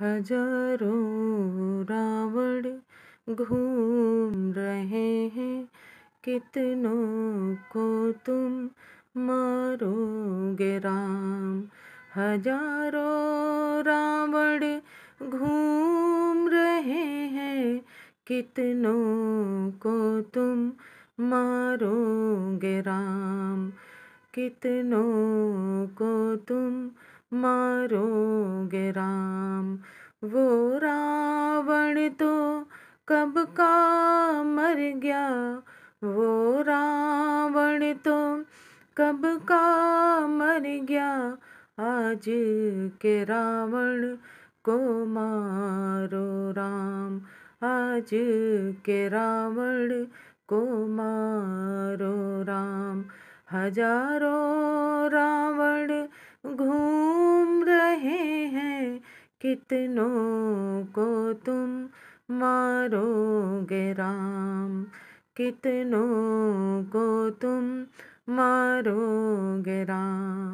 हजारों रावण घूम रहे हैं कितनों को तुम मारोगे राम हजारों रावण घूम रहे हैं कितनों को तुम मारोगे राम कितनों को तुम मारोगे राम वो रावण तो कब का मर गया वो रावण तो कब का मर गया आज के रावण को मारो राम आज के रावण को मारो राम हजारों रावण कितनों को तुम मारोगे राम कितनों को तुम मारोगे राम